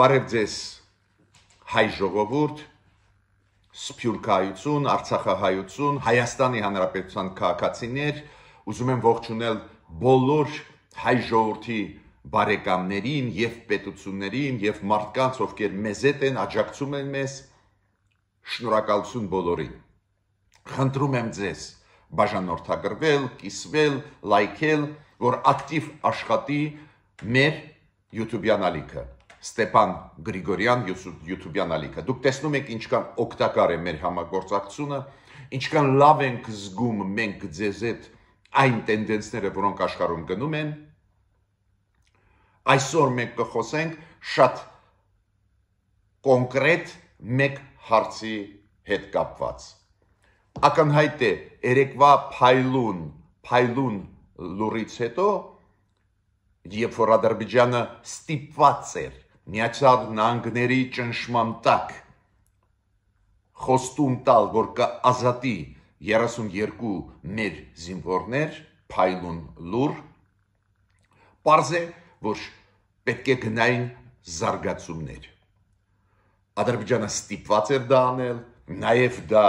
Բարև ձեզ հայ ժողովուրդ, սփյուռքայություն, արցախահայություն, Հայաստանի Հանրապետության քաղաքացիներ, ուզում եմ ողջունել բոլոր հայ ժողովրդի բարեկամներին եւ պետություններին եւ մարդկանց, ովքեր մեզ հետ են աջակցում են մեզ։ Շնորհակալություն բոլորին։ Խնդրում եմ ձեզ բաժանորդագրվել, կիսվել, լայքել, որ ակտիվ աշխատի մեր YouTube-յան ալիքը։ Ստեփան Գրիգորյան YouTube-յան ալիքը։ Դուք տեսնում եք ինչքան օգտակար է մեր համագործակցությունը, ինչքան լավ ենք զգում մենք ձեզ այդ այն տենդենսները, որոնք աշխարհում գնում են։ Այսօր մենք կխոսենք շատ կոնկրետ մեկ հարցի հետ կապված։ Ակնհայտ է Էրեկվա Փայլուն, Փայլուն լուրից հետո երբ որ Ադրբեջանը ստիպված էր Միացյալ Նահանգների ճնշման տակ խոստում տալ, որ կազատի 32 մեր զինվորներ, փայլուն լուր, պարզ է, որ պետք է գնային զարգացումներ։ Ադրբեջանը ստիպված էր դա անել, նաև դա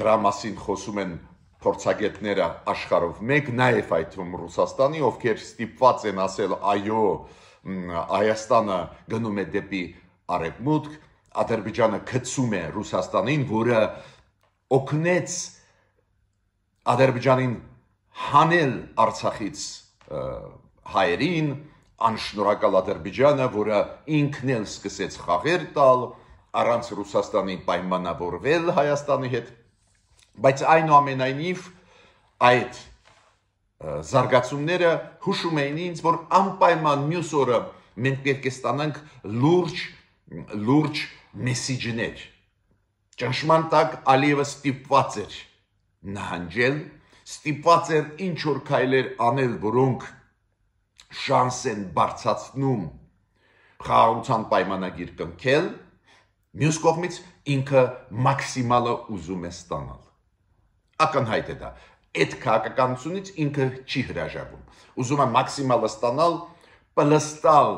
դրա մասին խոսում են փորձագետները աշխարհով մեկ, նաև այդ թվում Ռուսաստանի, ովքեր ստիպված են ասել այո, այո Հայաստանը գնում է դեպի արևմուտք, Ադրբեջանը գցում է Ռուսաստանին, որը օգնեց Ադրբեջանին հանել Արցախից հայերին, անշնորհակալ Ադրբեջանը, որը ինքն էլ սկսեց խաղեր տալ առանց Ռուսաստանի պայմանավորվել Հայաստանի հետ, բայց այնուամենայնիվ այդ այն զարգացումները հուշում էին ինձ, որ անպայման մյուս օրը մենք պետք է ստանանք լուրջ լուրջ մեսիջներ։ Ճնշման տակ Ալիևը ստիպված էր նահանջել, ստիպված էր ինչ որ քայլեր անել, որոնք շանս են բարձացնում խաղաղության պայմանագիր կնքել, մյուս կողմից ինքը մաքսիմալը ուզում է ստանալ։ Ակնհայտ է դա այդ քաղաքականությունից ինքը չի հրաժարվում։ Ուզում է մաքսիմալը ստանալ պլստալ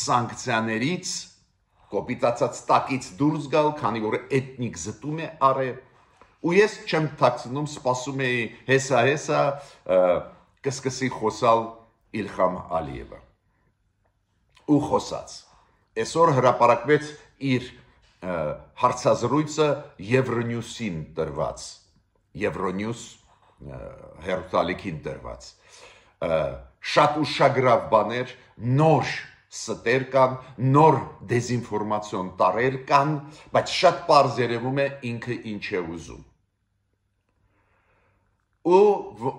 սանկցիաներից, կոպիտացած տակից դուրս գալ, քանի որ էթնիկ զտում է արը։ Ու ես չեմ ཐակցնում, սպասում էի հեսա հեսա կսկսի խոսալ Իլխամ Ալիևը։ Ու խոսած։ Այսօր հրապարակվեց իր հարցազրույցը Եվրոնյուսին տրված։ Եվրոնյուս հերուսալիքին դրված շատ ուշագրավ բաներ նոր ստեր կան, նոր դեզինֆորմացիոն տարեր կան, բայց շատ པարզ երևում է ինքը ինչ է ուզում։ Ու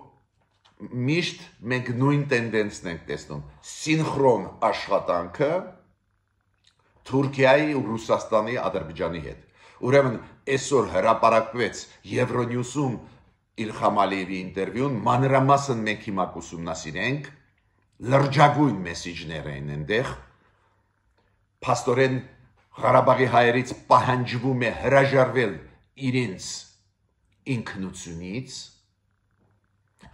միշտ մենք նույն տենդենսն ենք տեսնում։ Սինխրոն աշխատանքը Թուրքիայի ու Ռուսաստանի, Ադրբեջանի հետ։ Ուրեմն այսօր հրապարակվեց Եվրոնյուսում Իլխամ Ալիևի ինտերվյուն, մանրամասն մենք հիմա կուսումնասիրենք, լրջագույն մեսիջներ են այնտեղ։ Պաստորեն Ղարաբաղի հայերից պահանջվում է հրաժարվել իրենց ինքնությունից,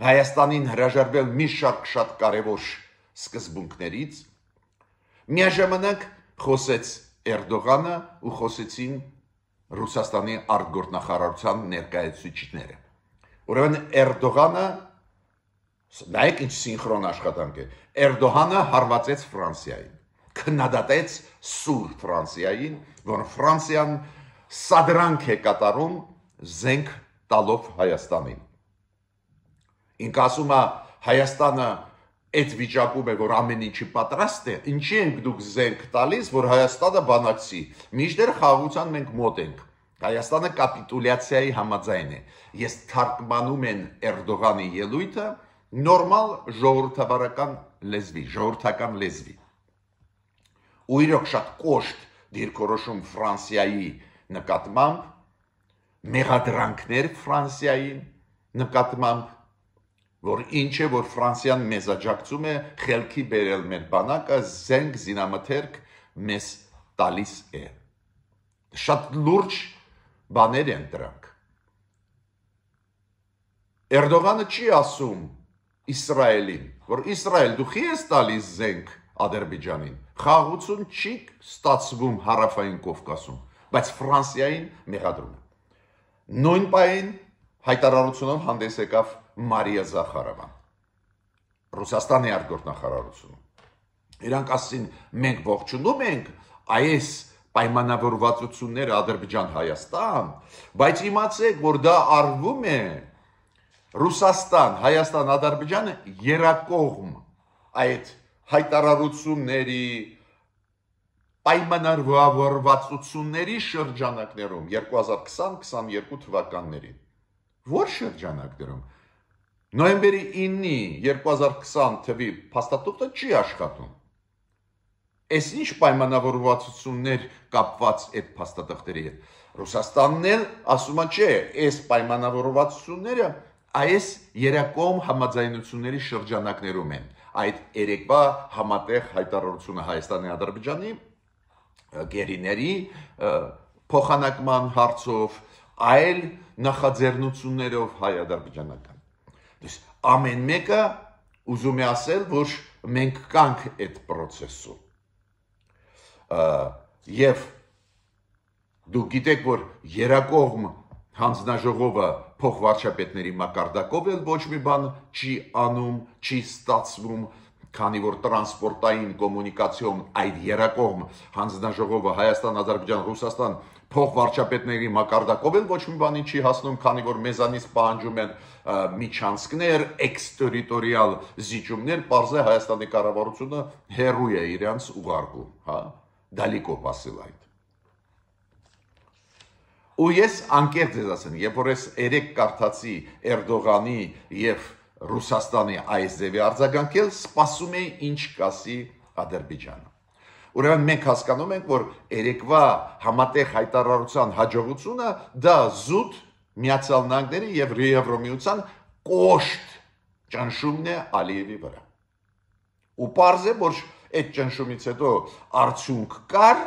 Հայաստանին հրաժարվել մի շարք շատ կարևոր սկզբունքներից, միաժամանակ խոսեց Էրդողանը ու խոսեցին Ռուսաստանի արտգործնախարարության ներկայացուցիչները։ Ուրեմն Էրդողանը նայեք ինչ սինխրոն աշխատանք է։ Էրդողանը հարվածեց Ֆրանսիային, քննադատեց սուր Ֆրանսիային, որ Ֆրանսիան սադրանք է կատարում զենք տալով Հայաստանին։ Ինք ասում է Հայաստանը այդ վիճակում է, որ ամեն ինչի պատրաստ է, ինչի ենք դուք զենք տալիս, որ Հայաստանը բանակցի։ Միշտ էլ խաղացան մենք մոտ ենք Հայաստանը կապիտուլյացիայի համաձայն է։ Ես թարգմանում եմ Էրդողանի ելույթը նորմալ ժողովրդավարական լեզվի, ժողովրդական լեզվի։ Ու իրոք շատ կոշտ դիրքորոշում Ֆրանսիայի նկատմամբ, մեղադրանքներ Ֆրանսիայի նկատմամբ, որ ինչ է, որ Ֆրանսիան մեզ աջակցում է խելքի բերել մեր բանակը, զենք զինամթերք մեզ տալիս է։ Շատ լուրջ բաներ են դրանք։ Էրդողանը չի ասում Իսրայելին, որ Իսրայել դու խի ես տալիս զենք Ադրբեջանին։ Խաղացում չի ստացվում հարավային Կովկասում, բայց Ֆրանսիային մեղադրում է։ Նույն պայն հայտարարությունով հանդես եկավ Մարիա Զախարովան։ Ռուսաստանի արտգործնախարարությունը։ Իրանք ասին մենք ողջունում ենք այս պայմանավորվածությունները Ադրբեջան-Հայաստան, բայց իմացեք, որ դա արվում է Ռուսաստան, Հայաստան, Ադրբեջանը երակողմ այդ հայտարարությունների պայմանավորվածությունների շրջանակներում 2020-22 թվականներին։ Որ շրջանակներում նոյեմբերի 9-ի 2020 թվի փաստաթուղթը չի աշխատում։ Այս ինչ պայմանավորվածություններ կապված այդ փաստաթղթերի հետ։ Ռուսաստանն էլ ասում է, չէ, այս պայմանավորվածությունները այս երակոմ համաձայնությունների շրջանակներում են։ Այդ երեկվա համատեղ հայտարարությունը Հայաստանի Ադրբեջանի գերիների փոխանակման հարցով, այլ նախաձեռնություններով հայ-ադրբեջանական։ Դες ամեն մեկը ուզում է ասել, որ մենք կանք այդ process-ում եւ դուք գիտեք որ Երակողմ հանձնաժողովը փոխվարչապետների մակարդակով էլ ոչ մի բան չի անում, չի ստացվում, քանի որ տրանսպորտային կոմունիկացիոն այդ երակողմ հանձնաժողովը Հայաստան, Ադրբեջան, Ռուսաստան փոխվարչապետների մակարդակով էլ ոչ մի բանի չի հասնում, քանի որ մեզանից պահանջում են միջանցքներ, էքստերիտորիալ զիջումներ, parze Հայաստանի կառավարությունը հերույ է իրancs ուղարկում, հա դալիկով ասել այդ։ Ու ես անկեղծ ես ասեմ, երբ որ ես երեք կարդացի Էրդողանի եւ Ռուսաստանի այս ձևի արձագանքել, սպասում էի ինչ կասի Ադրբեջանը։ Ուրեմն մենք հասկանում ենք, որ երեկվա համատեղ հայտարարության հաջողությունը դա զուտ Միացյալ Նահանգների եւ Եվրոմիության կոշտ ճնշումն է Ալիևի վրա։ Ու parz է, որ այդ ճնշումից հետո արդյունք կար,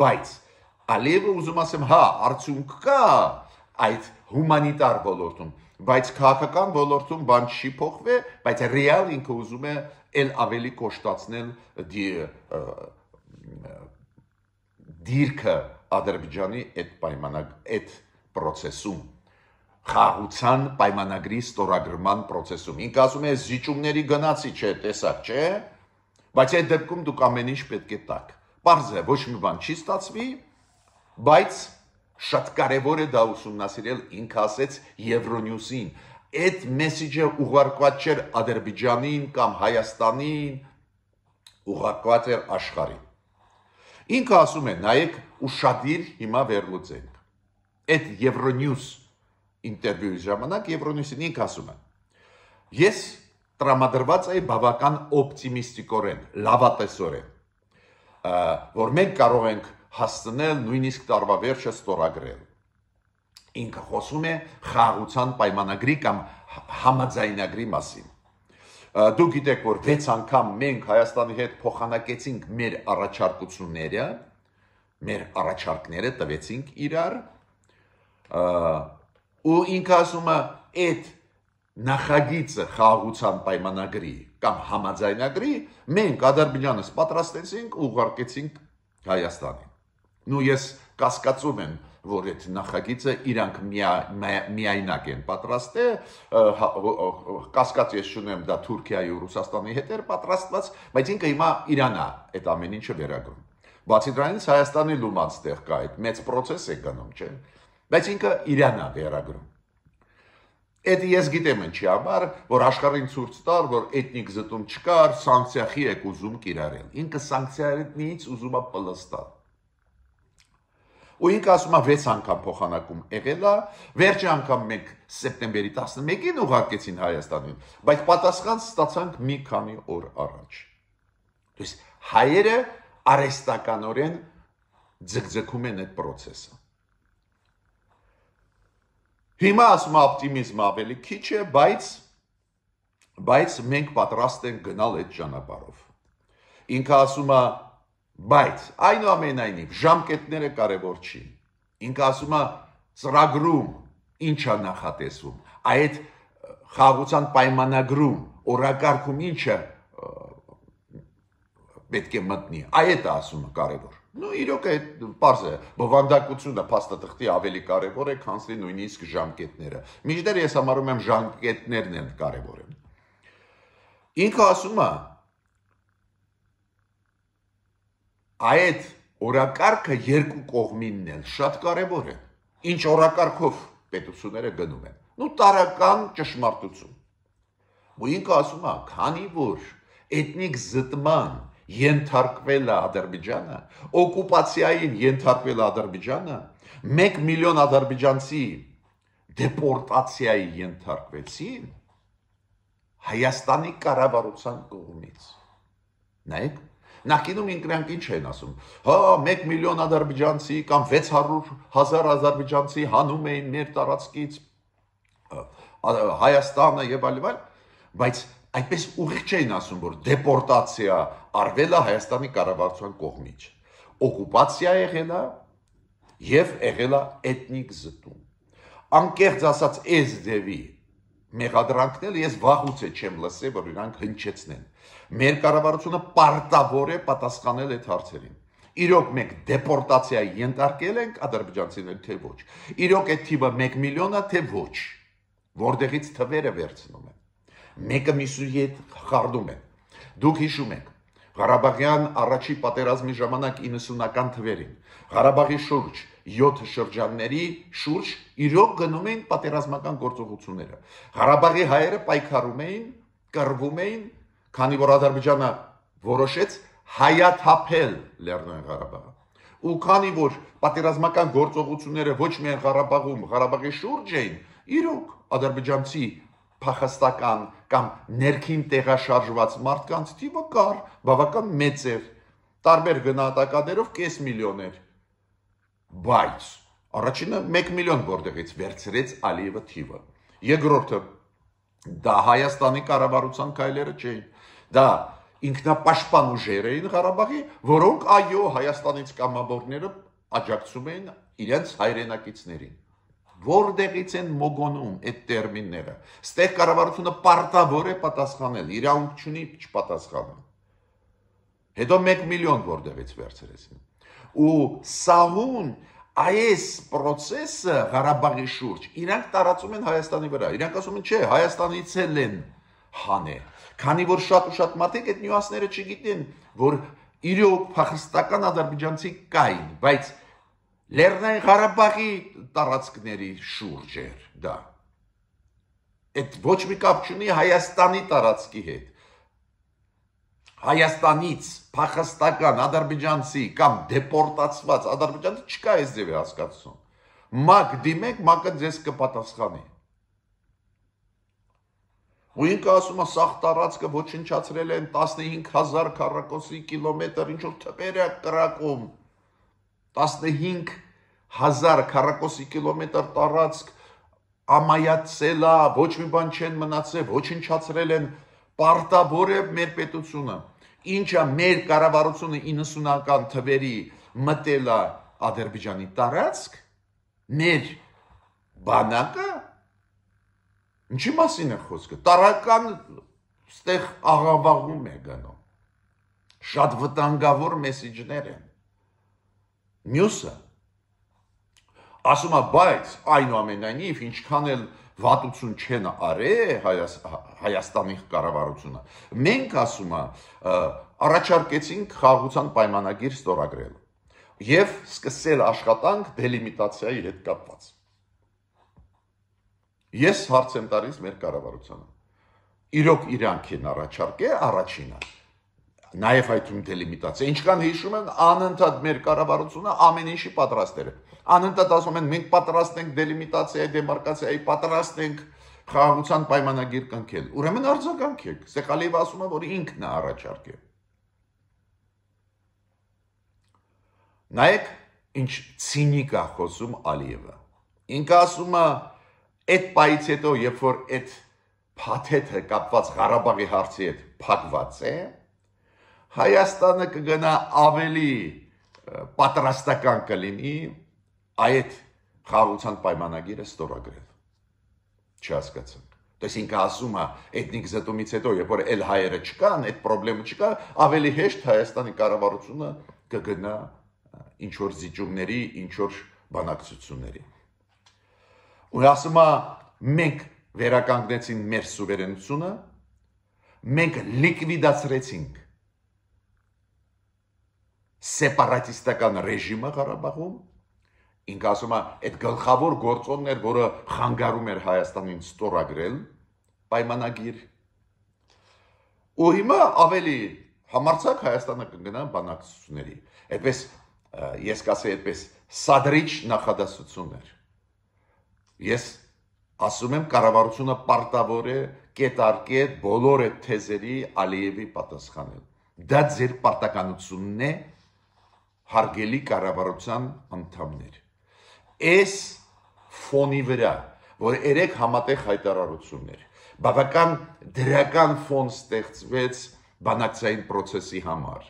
բայց Ալիևը ուզում ասեմ, հա, արդյունք կա այդ հումանիտար ոլորտում, բայց քաղաքական ոլորտում բան չի փոխվի, բայց ռեալ ինքը ուզում է ել ավելի կոշտացնել դիրքը Ադրբեջանի այդ պայմանակ այդ process-ում խաղացան պայմանագրի ստորագրման process-ում։ Ինքը ասում է զիջումների գնացի չէ, տեսակ չէ, Բայց այդ դեպքում դուք ամեն ինչ պետք է տաք։ Պարզ է, ոչ մի բան չի ստացվի, բայց շատ կարևոր է դա ուսումնասիրել ինքը ասեց Եվրոնյուզին։ Այդ մեսիջը ուղարկված չէր Ադրբեջանին կամ Հայաստանին, ուղարկված էր աշխարհին։ Ինքը ասում է, նայեք, ուրشادիր հիմա վերլուծենք։ Այդ Եվրոնյուզ ինտերվյուի ժամանակ Եվրոնյուսին ինքը ասում է. ես տրամադրված է բավական օպտիմիստիկորեն, լավատեսորեն, որ մենք կարող ենք հասցնել նույնիսկ տարվա վերջը ստորագրել։ Ինքը խոսում է խաղաղության պայմանագրի կամ համաձայնագրի մասին։ Դու գիտեք, որ 6 անգամ մենք Հայաստանի հետ փոխանակեցինք մեր առաջարկությունները, մեր առաջարկները տվեցինք իրար, ու ինքը ասում է, այդ նախագիծը խաղաղության պայմանագրի կամ համաձայնագրի մենք Ադրբեջանից պատրաստեցինք ու ուղարկեցինք Հայաստանին։ Նու ես կասկածում եմ, որ այդ նախագիծը իրանք միայնակ են պատրաստել, հա, կասկած ես շունեմ դա Թուրքիայի ու Ռուսաստանի հետ էր պատրաստված, բայց ինքը հիմա Իրանա այդ ամեն ինչը վերագրում։ Բացի դրանից Հայաստանի լուման ստեղ կա այդ մեծ process է գնում, չէ՞։ Բայց ինքը Իրանա վերագրում։ Էդ ես գիտեմ ինչի համար, որ աշխարհին ցույց տար, որ էթնիկ զտում չկար, սանկցիախի եք ուզում կիրառել։ Ինքը սանկցիայից ուզում է պլստալ։ Ու ինքը ասում է 6 անգամ փոխանակում եղել է, վերջի անգամ մեկ սեպտեմբերի 11-ին ուղարկեցին Հայաստանին, բայց պատասխան ստացանք մի քանի օր առաջ։ Դուք հայերը արեստականորեն ձգձգում են այդ process-ը։ Հիմա ասում օպտիմիզմը ավելի քիչ է, բայց բայց մենք պատրաստ ենք գնալ այդ ճանապարհով։ Ինքը ասում է, բայց այնուամենայնիվ ժամկետները կարևոր չի։ Ինքը ասում է, ծրագրում ինչ է նախատեսվում, այդ խաղացան պայմանագրում, օրակարգում ինչը պետք է մտնի։ Այդ է ասումը կարևոր։ Ну իրոք է պարզ է բովանդակությունը փաստաթղթի ավելի կարևոր է քան սի նույնիսկ ժամկետները։ Մինչդեռ ես համարում եմ ժամկետներն են կարևոր են։ Ինքը ասում է այդ օրակարգը երկու կողմինն էլ շատ կարևոր է։ Ինչ օրակարգով պետությունները գնում են։ Ну տարական ճշմարտություն։ Ու ինքը ասում է, քանի որ էթնիկ զտման ենթարկվել է Ադրբեջանը, օկուպացիային ենթարկվել է Ադրբեջանը, 1 միլիոն ադրբեջանցի դեպորտացիայի ենթարկվեցին Հայաստանի կառավարության կողմից։ Նայեք, Նախինում ինքրանք ինչ են ասում։ Հա, 1 միլիոն ադրբեջանցի կամ 600 հազար ադրբեջանցի հանում էին մեր տարածքից Հայաստանը եւ այլն, բայց այդպես ուղիղ չէին ասում, որ դեպորտացիա արվել է Հայաստանի կառավարության կողմից։ Օկուպացիա եղել է եւ եղել է էթնիկ զտում։ Անկեղծ ասած, այս ձևի մեղադրանքնել ես վախուց է չեմ լսել, որ իրանք հնչեցնեն։ Մեր կառավարությունը պարտավոր է պատասխանել այդ հարցերին։ Իրոք մենք դեպորտացիա ենթարկել ենք ադրբեջանցիներ թե ոչ։ Իրոք այդ թիվը 1 միլիոն է թե ոչ։ Որտեղից թվերը վերցնում են մեկը միսուի հետ խարդում են։ Դուք հիշում եք, Ղարաբաղյան առաջի պատերազմի ժամանակ 90-ական թվերին Ղարաբաղի շուրջ 7 շրջանների շուրջ իրոք գնում էին պատերազմական գործողությունները։ Ղարաբաղի հայերը պայքարում էին, կռվում էին, քանի որ Ադրբեջանը որոշեց հայաթափել Լեռնային Ղարաբաղը։ Ու քանի որ պատերազմական գործողությունները ոչ միայն Ղարաբաղում, Ղարաբաղի շուրջ էին, իրոք ադրբեջանցի փախստական կամ ներքին տեղաշարժված մարդկանց թիվը կար, բավական մեծ էր։ Տարբեր գնահատականներով կես միլիոն էր։ Բայց առաջինը 1 միլիոն որտեղից վերցրեց Ալիևը թիվը։ Երկրորդը դա Հայաստանի կառավարության քայլերը չէին։ Դա ինքնապաշտպան ուժեր էին Ղարաբաղի, որոնք այո, Հայաստանից կամավորները աջակցում էին իրենց հայրենակիցներին։ Որտեղից են մոգոնում այդ տերմինները։ Ստեղ կառավարությունը պարտավոր է պատասխանել, իրավունք չունի չպատասխանել։ Հետո 1 միլիոն որտեղից վերցրեցին։ Ու սահուն այս process-ը Ղարաբաղի շուրջ իրանք տարածում են Հայաստանի վրա։ Իրանք ասում են, չէ, Հայաստանից էլ են հանե։ Քանի որ շատ ու շատ մարդիկ այդ նյուանսները չգիտեն, որ իրոք փախստական ադրբեջանցի կային, բայց Լեռնային Ղարաբաղի տարածքների շուրջ էր դա։ Այդ ոչ մի կապ չունի Հայաստանի տարածքի հետ։ Հայաստանից փախստական ադրբեջանցի կամ դեպորտացված ադրբեջանցի չկա այս ձևի հասկացում։ Մակ դիմեք, մակը ձեզ կպատասխանի։ Ու ինքը ասում է, սաղ տարածքը ոչնչացրել են 15000 քառակուսի կիլոմետր ինչ որ թբերակ կրակում 15 հազար քառակոսի կիլոմետր տարածք ամայացել է, ոչ մի բան չեն մնացել, ոչնչացրել են, պարտավոր է մեր պետությունը։ Ինչա մեր կառավարությունը 90-ական թվերի մտել է Ադրբեջանի տարածք, մեր բանակը ինչի մասին է խոսքը։ Տարական ստեղ աղավաղում է գնում։ Շատ վտանգավոր մեսիջներ են Մյուսը ասում է, բայց այնուամենայնիվ ինչքան էլ վատություն չեն արել Հայաս, Հայաստանի կառավարությունը, մենք ասում է, առաջարկեցինք խաղաղության պայմանագիր ստորագրել եւ սկսել աշխատանք դելիմիտացիայի հետ կապված։ Ես հարց եմ տալիս մեր կառավարությանը։ Իրոք իրանք են առաջարկել առաջինը նաև այդ ինտելիմիտացիա։ Ինչքան հիշում են, անընդհատ մեր կառավարությունը ամեն ինչի պատրաստ էր։ Անընդհատ ասում են մենք պատրաստ ենք դելիմիտացիայի, դեմարկացիայի պատրաստ ենք խաղաղության պայմանագիր կնքել։ Ուրեմն արձագանքեք։ Սեխալիևը ասում է, որ ինքն է առաջարկել։ Նայեք, ինչ ցինիկ է խոսում Ալիևը։ Ինքը ասում է, այդ պայից հետո, երբ որ այդ փաթեթը կապված Ղարաբաղի հարցի հետ փակված է, Հայաստանը կգնա ավելի պատրաստական կլինի այդ խաղացան պայմանագիրը ստորագրել։ Չհասկացանք։ Դες ինքը ասում է, էթնիկ զտումից հետո, երբ որ էլ հայերը չկան, այդ խնդրեմը չկա, ավելի հեշտ Հայաստանի կառավարությունը կգնա ինչ որ զիջումների, ինչ որ բանակցությունների։ Ու ասում է, մենք վերականգնեցին մեր սուվերենությունը, մենք լիկվիդացրեցինք սեպարատիստական ռեժիմը Ղարաբաղում ինքը ասում է այդ գլխավոր գործոնն էր որը խանգարում էր Հայաստանին ստորագրել պայմանագիր ու հիմա ավելի համարցակ Հայաստանը կգնա բանակցությունների այդպես ես կասեի այդպես սադրիչ նախադասություն էր ես ասում եմ կառավարությունը պարտավոր է կետարկետ բոլոր այդ թեզերի Ալիևի պատասխանել դա ձեր պարտականությունն է հարգելի կառավարության անդամներ։ Այս ֆոնի վրա, որ երեք համատեղ հայտարարություններ, բավական դրական ֆոն ստեղծվեց բանակցային process-ի համար։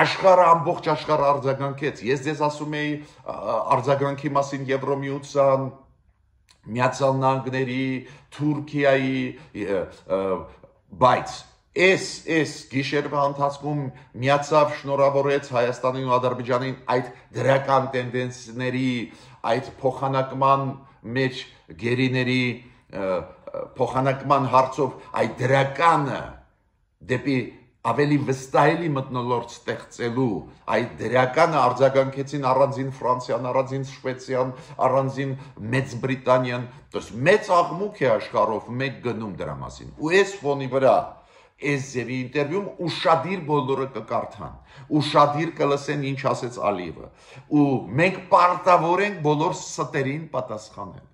Աշխարհը ամբողջ աշխարհը արձագանքեց։ Ես ձեզ ասում եի արձագանքի մասին Եվրոմիության, Միացյալ Նահանգների, Թուրքիայի, բայց Էս էս գիշերվա ընթացքում միացավ շնորհավորեց Հայաստանին ու Ադրբեջանին այդ դրական տենդենսների, այդ փոխանակման մեջ գերիների փոխանակման հարցով այդ դրականը դեպի ավելի վստահելի մտնոլորտ ստեղծելու այդ դրականը արձագանքեցին առանձին Ֆրանսիան, առանձին Շվեդիան, առանձին Մեծ Բրիտանիան, то есть մեծ աղմուկ է աշխարհով մեկ գնում դրա մասին։ Ու այս ֆոնի վրա այս ձևի ինտերվյուում ուրشادիր բոլորը կկարդան, ուրشادիր կլսեն ինչ ասեց Ալիևը, ու մենք պարտավոր ենք բոլոր ստերին պատասխանել։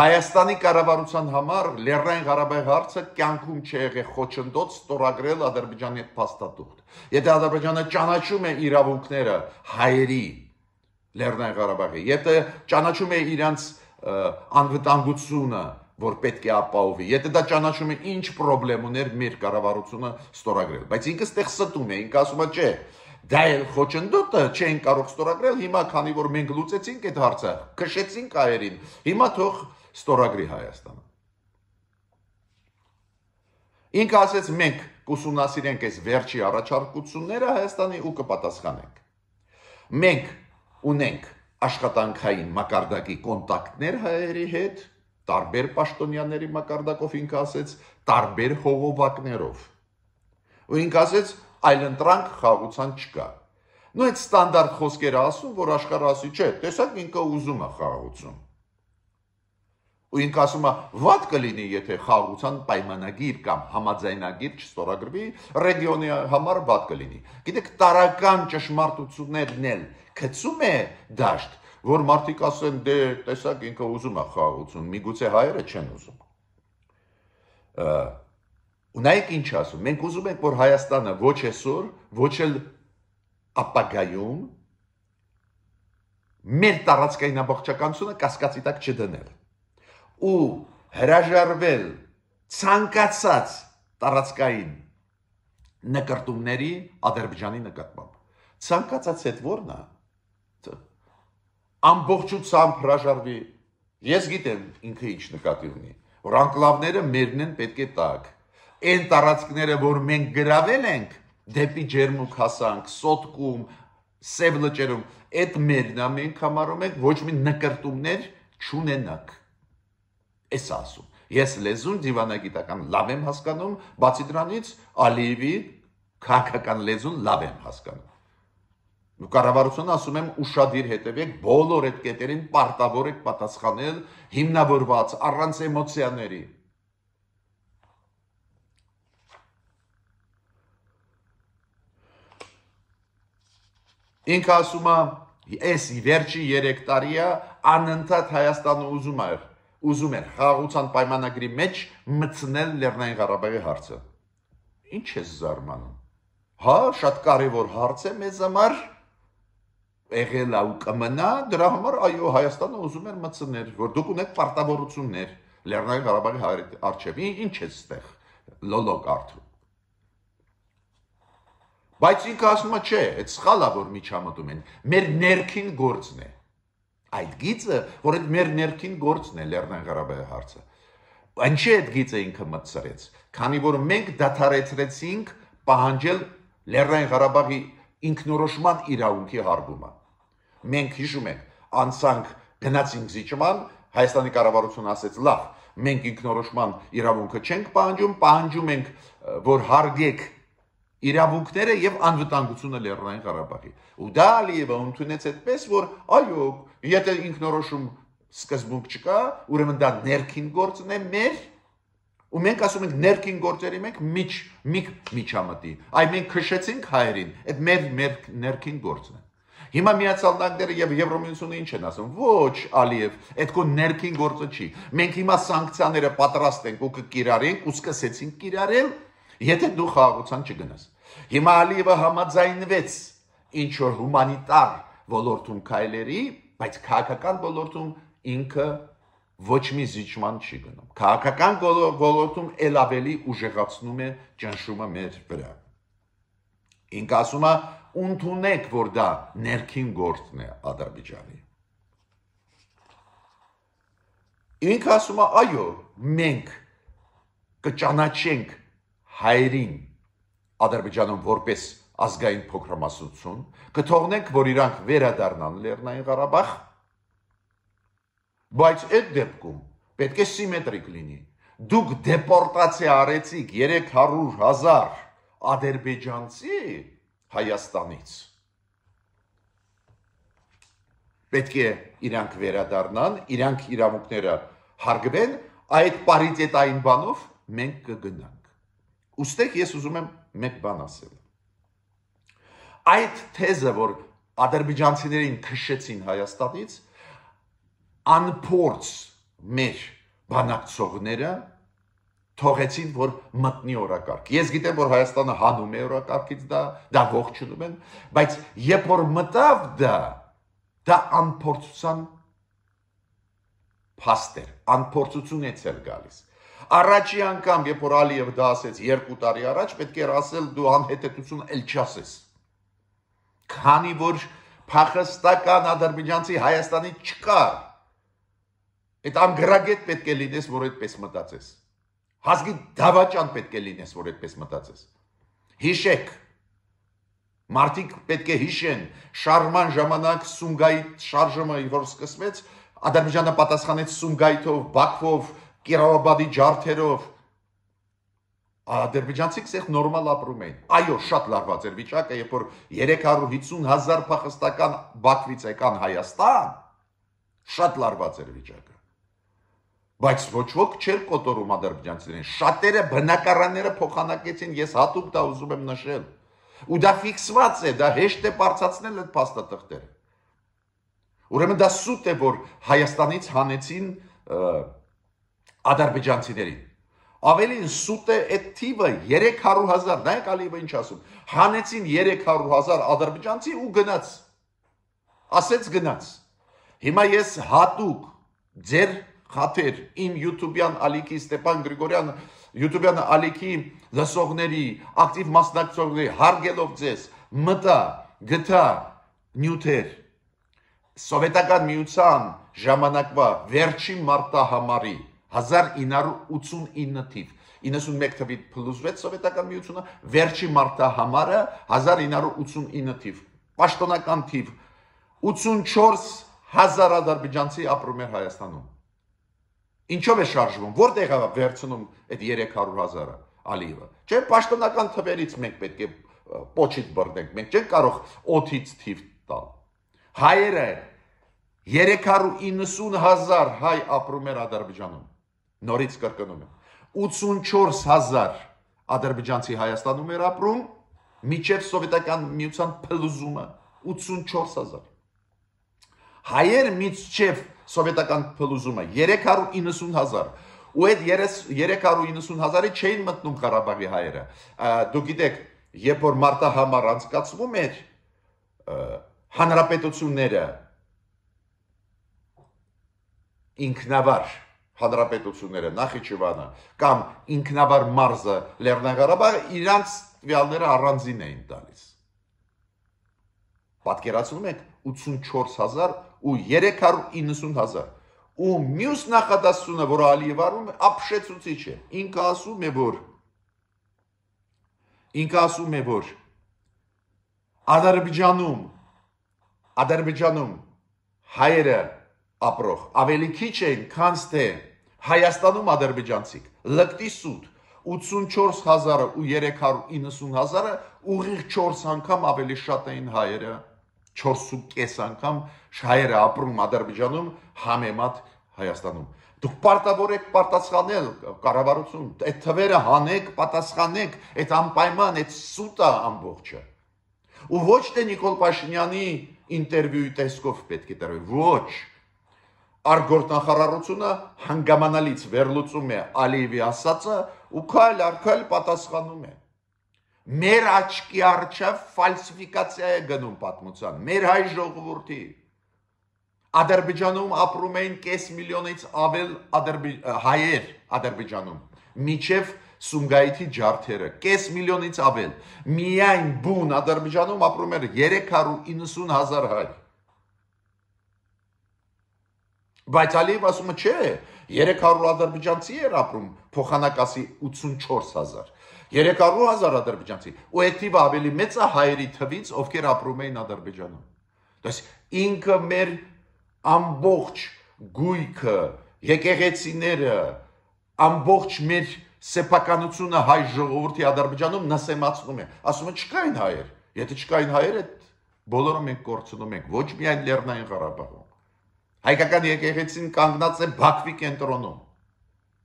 Հայաստանի կառավարության համար Լեռնային Ղարաբաղի հարցը կյանքում չի եղել խոչընդոտ ստորագրել Ադրբեջանի հետ փաստաթուղթ։ Եթե Ադրբեջանը ճանաչում է իրավունքները հայերի Լեռնային Ղարաբաղի, եթե ճանաչում է իրանց անվտանգությունը, որ պետք է ապահովի։ Եթե դա ճանաչում է ինչ խնդրեմ ուներ մեր կառավարությունը ստորագրել, բայց ինքը ստեղ ստում է, ինքը ասում է, չէ, դա էլ խոչընդոտը չեն կարող ստորագրել, հիմա քանի որ մենք լուծեցինք այդ հարցը, քշեցինք հայերին, հիմա թող ստորագրի Հայաստանը։ Ինքը ասեց մենք կուսումնասիրենք այս վերջի առաջարկությունները Հայաստանի ու կպատասխանենք։ Մենք ունենք աշխատանքային մակարդակի կոնտակտներ հայերի հետ, տարբեր պաշտոնյաների մակարդակով ինքը ասեց տարբեր հողովակներով։ Ու ինքը ասեց այլընտրանք խաղացան չկա։ Նու այդ ստանդարտ խոսքերը ասում, որ աշխարհը ասի, չէ, տեսակ ինքը ուզում է խաղացում։ Ու ինքը ասում է, ված կլինի, եթե խաղացան պայմանագիր կամ համաձայնագիր չստորագրվի, ռեգիոնի համար ված կլինի։ Գիտեք, տարական ճշմարտություններն էլ գծում է դաշտ, որ մարդիկ ասեն դե տեսակ ինքը ուզում է խաղաղություն, միգուցե հայերը չեն ուզում։ Ու նայեք ինչ ասում, մենք ուզում ենք, որ Հայաստանը ոչ այսօր, ոչ էլ ապագայում մեր տարածքային ամբողջականությունը կասկածի տակ չդնել ու հրաժարվել ցանկացած տարածքային նկարտումների Ադրբեջանի նկատմամբ ցանկացած այդ ո՞րն է ամբողջությամբ հրաժարվի։ Ես գիտեմ ինքը ինչ նկատի ունի, որ անկլավները մերն են պետք է տակ։ Այն տարածքները, որ մենք գրավել ենք, դեպի ջերմուկ հասանք, սոտկում, սև լճերում, այդ մերնա մենք համարում ենք ոչ մի նկրտումներ չունենակ։ Էս ասում։ Ես լեզուն դիվանագիտական լավ եմ հասկանում, բացի դրանից Ալիևի քաղաքական լեզուն լավ եմ հասկանում։ Ու կառավարությունը ասում եմ ուշադիր հետևեք բոլոր այդ կետերին պարտավոր եք պատասխանել հիմնավորված առանց էմոցիաների։ Ինքը ասում է այս վերջի 3 տարիա անընդհատ Հայաստանը ուզում է ուզում էր խաղաղության պայմանագրի մեջ մտցնել Լեռնային Ղարաբաղի հարցը։ Ինչ է զարմանում։ Հա, շատ կարևոր հարց է մեզ համար եղել ու կմնա, դրա համար այո Հայաստանը ուզում էր մցնել, որ դուք ունեք պարտավորություններ Լեռնային Ղարաբաղի հայրենի արչեւ։ Ինչ է ստեղ լոլոգ արդյոք։ Բայց ինքը ասում է, չէ, այդ սխալա որ միջամտում են։ Մեր ներքին գործն է։ Այդ գիծը, որ այդ մեր ներքին գործն է Լեռնային Ղարաբաղի հարցը։ Ինչի՞ այդ գիծը ինքը մտցրեց։ Քանի որ մենք դադարեցրեցինք պահանջել Լեռնային Ղարաբաղի ինքնորոշման իրավունքի հարգումը։ Մենք հիշում ենք, անցանք գնացինք զիջման, Հայաստանի կառավարությունը ասեց՝ լավ, մենք ինքնորոշման իրավունքը չենք պահանջում, պահանջում ենք, որ հարգեք իրավունքները եւ անվտանգությունը Լեռնային Ղարաբաղի։ Ու դա Ալիևը ընդունեց այդպես, որ այո, եթե ինքնորոշում սկզբունք չկա, ուրեմն դա ներքին գործն է մեր ու մենք ասում ենք ներքին գործերի մենք միջ միք միջամտի։ Այ մենք քշեցինք հայերին, այդ մեր մեր ներքին գործն է։ Հիմա Միացյալ Նահանգները եւ Եվրոմիությունը ինչ են ասում։ Ոչ, Ալիև, այդ քո ներքին գործը չի։ Մենք հիմա սանկցիաները պատրաստ ենք ու կկիրառենք ու սկսեցինք կիրառել, եթե դու խաղաղության չգնաս։ Հիմա Ալիևը համաձայնվեց ինչ որ հումանիտար ոլորտում քայլերի, բայց քաղաքական ոլորտում ինքը ոչ մի զիջման չի գնում։ Քաղաքական ոլորտում ել ավելի ուժեղացնում է ճնշումը մեր վրա։ Ինքը ասում է ընդունեք, որ դա ներքին գործն է Ադրբեջանի։ Ինք ասում է, այո, մենք կճանաչենք հայերին Ադրբեջանում որպես ազգային փոքրամասնություն, կթողնենք, որ իրանք վերադառնան Լեռնային Ղարաբաղ, բայց այդ դեպքում պետք է սիմետրիկ լինի։ Դուք դեպորտացիա արեցիք 300 հազար ադրբեջանցի, Հայաստանից։ Պետք է իրանք վերադառնան, իրանք իրավունքները հարգվեն, այդ պարիտետային բանով մենք կգնանք։ Ոստեղ ես ուզում եմ մեկ բան ասել։ Այդ թեզը, որ ադրբեջանցիներին քշեցին Հայաստանից, անփորձ մեր բանակցողները թողեցին, որ մտնի օրակարգ։ Ես գիտեմ, որ Հայաստանը հանում է օրակարգից դա, դա ողջունում են, բայց երբ որ մտավ դա, դա անփորձության փաստ էր, անփորձությունից էր գալիս։ Առաջի անգամ, երբ որ Ալիև դա ասեց 2 տարի առաջ, պետք էր ասել դու անհետեցություն էլ չասես։ Քանի որ փախստական ադրբեջանցի Հայաստանի չկա։ Այդ անգրագետ պետք է լինես, որ այդպես մտածես։ Հազգի դավաճան պետք է լինես, որ այդպես մտածես։ Հիշեք, մարդիկ պետք է հիշեն, շարժման ժամանակ Սումգայի շարժումը, որ սկսվեց, Ադրբեջանը պատասխանեց Սումգայիթով, Բաքվով, Կիրովաբադի ջարդերով, ադրբեջանցիք ցեղ նորմալ ապրում էին։ Այո, շատ լարված էր վիճակը, երբ որ 350 հազար փախստական Բաքվից եկան Հայաստան, շատ լարված էր վիճակը բայց ոչ ոք չէր կոտորում ադրբեջանցիներին։ Շատերը բնակարանները փոխանակեցին, ես հատուկ դա ուզում եմ նշել։ Ու դա ֆիքսված է, դա հեշտ է բարձացնել այդ փաստաթղթերը։ Ուրեմն դա սուտ է, որ Հայաստանից հանեցին ադրբեջանցիներին։ Ավելին սուտ է այդ թիվը 300.000, նայեք Ալիևը ինչ ասում։ Հանեցին 300.000 ադրբեջանցի ու գնաց։ Ասեց գնաց։ Հիմա ես հատուկ ձեր խաթեր իմ YouTube-յան ալիքի Ստեփան Գրիգորյան YouTube-յան ալիքի լսողների, ակտիվ մասնակցողների հարգելով ձեզ, մտա, գտա նյութեր սովետական միության ժամանակվա վերջին մարտահամարի 1989 թիվ 91 թվականից փլուզվեց սովետական միությունը վերջին մարտահամարը 1989 թիվ պաշտոնական թիվ 84 հազար ադրբեջանցի ապրում էր Հայաստանում Ինչով է շարժվում, որտեղ է վերցնում այդ 300.000-ը Ալիևը։ Չէ, պաշտոնական թվերից մենք պետք է փոչից բռնենք, մենք չենք կարող օթից թիվ տալ։ Հայերը 390.000 հայ ապրում էր Ադրբեջանում։ Նորից կրկնում եմ։ 84.000 ադրբեջանցի Հայաստանում էր ապրում, միջև սովետական միության փլուզումը 84000 հայեր միջև սովետական փլուզումը 390000 ու այդ 390000-ը չէին մտնում Ղարաբաղի հայերը։ Դու գիտեք, երբ որ մարտահամար անցկացվում էր հանրապետությունները ինքնավար հանրապետությունները Նախիջևանը կամ ինքնավար մարզը Լեռնային Ղարաբաղը իրանց վիալները առանձին էին տալիս։ Պատկերացնում եք 84000 ու 390 հազար։ Ու մյուս նախադասությունը, որ Ալիև արում է, ապշեցուցիչ է։ Ինքը ասում է, որ ինքը ասում է, որ Ադրբեջանում Ադրբեջանում հայերը ապրող ավելի քիչ են, քան թե Հայաստանում ադրբեջանցիք։ Լկտի սուտ 84000-ը ու 390000-ը ուղիղ 4 անգամ ավելի շատ էին հայերը 4.5 անգամ շահերը ապրում Ադրբեջանում համեմատ Հայաստանում։ Դուք պարտավորեք պարտասխանել կառավարություն, այդ թվերը հանեք, պատասխանեք, այդ անպայման այդ սուտը ամբողջը։ Ու ոչ թե Նիկոլ Փաշինյանի ինտերվյուի տեսքով պետք է տրվի, ոչ։ Արգորտնախարարությունը հանգամանալից վերլուծում է Ալիևի ասածը ու քայլ առ քայլ պատասխանում է։ Մեր աչքի առջև ֆալսիֆիկացիա է գնում պատմության։ Մեր հայ ժողովրդի Ադրբեջանում ապրում էին կես միլիոնից ավել ադրբի, հայեր Ադրբեջանում։ Միջև Սումգայիթի ջարդերը, կես միլիոնից ավել։ Միայն բուն Ադրբեջանում ապրում էր 390.000 հայ։ Բայց Ալիև ասում է, չէ, 300 ադրբեջանցի էր ապրում, փոխանակասի 84000։ 300000 ադրբեջանցի, ու այդ թիվը ավելի մեծ է հայերի թվից, ովքեր ապրում էին Ադրբեջանում։ Դες ինքը մեր ամբողջ գույքը, եկեղեցիները, ամբողջ մեր սեփականությունը հայ ժողովրդի Ադրբեջանում նսեմացնում է։ Ասում են չկային հայեր։ Եթե չկային հայեր, այդ բոլորը մենք կորցնում ենք, ոչ միայն Լեռնային Ղարաբաղում։ Հայկական եկեղեցին կանգնած է Բաքվի կենտրոնում,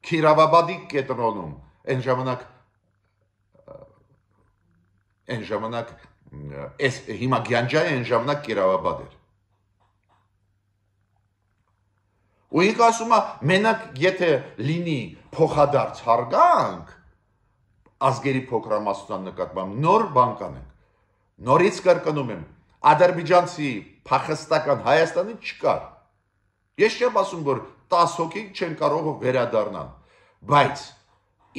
Քիրավաբադի կենտրոնում, այն ժամանակ այն ժամանակ այս հիմա Գյանջայը այն ժամանակ Կիրավաբադ էր։ Ու ինքը ասում է, մենակ եթե լինի փոխադարձ հարգանք ազգերի փոքրամասնության նկատմամբ նոր բան կանենք։ Նորից կրկնում եմ, ադրբեջանցի փախստական Հայաստանի չկար։ Ես չեմ ասում, որ 10 հոգի չեն կարող վերադառնալ, բայց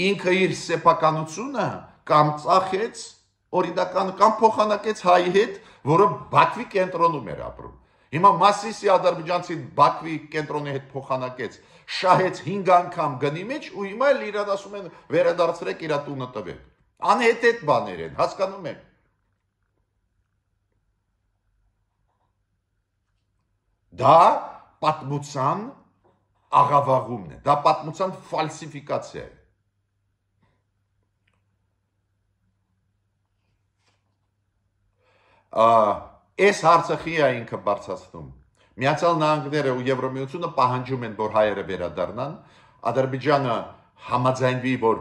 ինքը իր սեփականությունը կամ ծախեց օրինական կամ փոխանակեց հայի հետ, որը Բաքվի կենտրոնում էր ապրում։ Հիմա Մասիսի ադրբեջանցի Բաքվի կենտրոնի հետ փոխանակեց, շահեց 5 անգամ գնի մեջ ու հիմա էլ իրան ասում են վերադարձրեք իր տունը տվեք։ Անհետետ բաներ են, հասկանում եք։ Դա պատմության աղավաղումն է, դա պատմության ֆալսիֆիկացիա է։ այս հարցախի է ինքը բարձրացնում։ Միացյալ Նահանգները ու Եվրոմիությունը պահանջում են, որ հայերը վերադառնան, Ադրբեջանը համաձայնվի, որ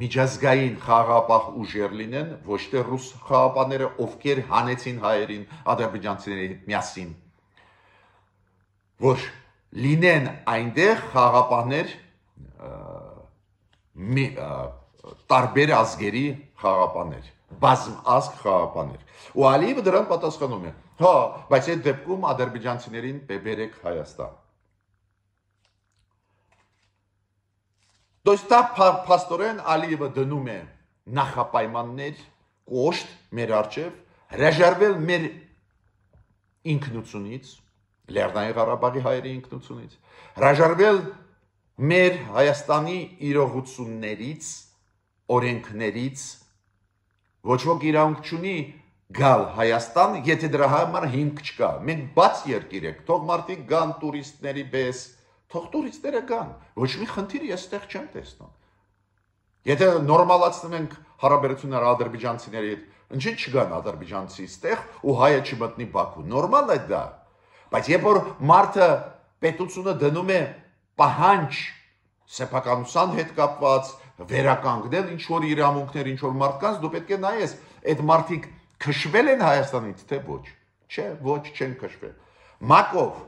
միջազգային խաղապահ ուժեր լինեն, ոչ թե ռուս խաղապաները, ովքեր հանեցին հայերին ադրբեջանցիների հետ միասին։ Որ լինեն այնտեղ խաղապահներ տարբեր ազգերի խաղապաներ բազմ ազգ խաղապաներ։ Ու Ալիևը դրան պատասխանում է. հա, բայց այդ դեպքում ադրբեջանցիներին բերեք Հայաստան։ То есть та пастորեն Ալիևը դնում է նախապայմաններ կոշտ մեր արջև հրաժարվել մեր ինքնությունից, Լեռնային Ղարաբաղի հայերի ինքնությունից, հրաժարվել մեր Հայաստանի իրողություններից, օրենքներից, Ոչ ոք իրավունք չունի գալ Հայաստան, եթե դրա համար հիմք չկա։ Մենք բաց երկիր ենք, թող մարդիկ գան տուրիստների պես, թող տուրիստները գան։ Ոչ մի խնդիր ես այդտեղ չեմ տեսնում։ Եթե նորմալացնենք հարաբերությունները ադրբեջանցիների հետ, ինչի՞ չգան ադրբեջանցի այդտեղ ու հայը չմտնի Բաքու։ Նորմալ է դա։ Բայց երբ որ մարդը պետությունը դնում է պահանջ սեփականության հետ կապված, վերականգնել ինչ որ իրավունքներ, ինչ որ մարդկանց, դու պետք է նայես, այդ մարդիկ քշվել են Հայաստանից, թե ոչ։ Չէ, ոչ չեն քշվել։ Մակով,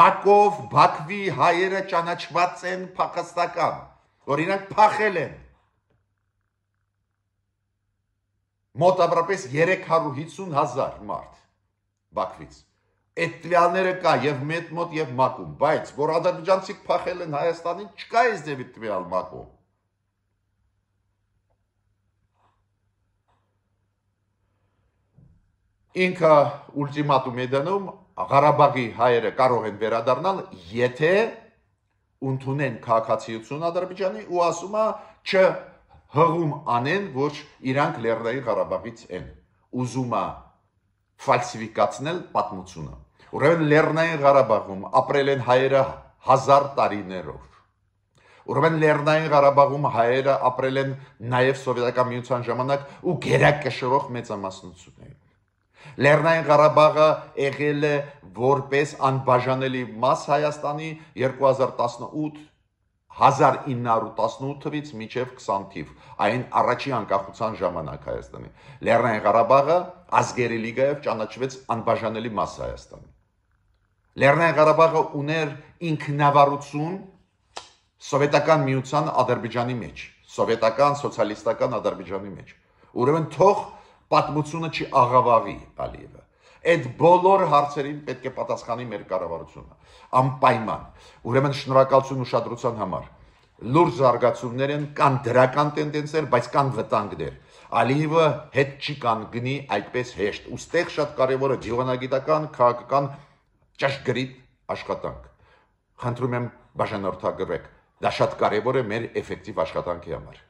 Մակով Բաքվի հայերը ճանաչված են փախստական, օրինակ փախել են։ Մոտավորապես 350.000 մարդ Բաքվից։ Այդ տվյալները կա եւ մեծ մոտ եւ մակում, բայց որ ադրբեջանցիք փախել են Հայաստանին, չկա այս դեպի տվյալ մակում։ ինքը ուլտիմատում է դնում Ղարաբաղի հայերը կարող են վերադառնալ, եթե ընդունեն քաղաքացիություն Ադրբեջանի ու ասում է չ հղում անեն, որ իրանք Լեռնային Ղարաբաղից են։ Ուզում է ֆալսիֆիկացնել պատմությունը։ Ուրեմն Լեռնային Ղարաբաղում ապրել են հայերը 1000 տարիներով։ Ուրեմն Լեռնային Ղարաբաղում հայերը ապրել են նաև սովետական միության ժամանակ ու գերակշռող մեծամասնություն Լեռնային Ղարաբաղը եղել է որպես անբաժանելի մաս Հայաստանի 2018 1918 թվից մինչև 20 թիվ, այն առաջի անկախության ժամանակ Հայաստանի։ Լեռնային Ղարաբաղը ազգերի լիգայով ճանաչվեց անբաժանելի մաս Հայաստանի։ Լեռնային Ղարաբաղը ուներ ինքնավարություն սովետական միության Ադրբեջանի մեջ, սովետական սոցիալիստական Ադրբեջանի մեջ։ Ուրեմն թող պատմությունը չի աղավաղի Ալիևը։ Այդ բոլոր հարցերին պետք է պատասխանի մեր կառավարությունը անպայման։ Ուրեմն շնորհակալություն ուշադրության համար։ Լուրջ զարգացումներ են, կան դրական տենդենսներ, բայց կան վտանգներ։ Ալիևը հետ չի կանգնի այդպես հեշտ։ Ոստեղ շատ կարևոր է դիվանագիտական, քաղաքական ճշգրիտ աշխատանք։ Խնդրում եմ բաժանորդագրվեք։ Դա շատ կարևոր է մեր էֆեկտիվ աշխատանքի համար։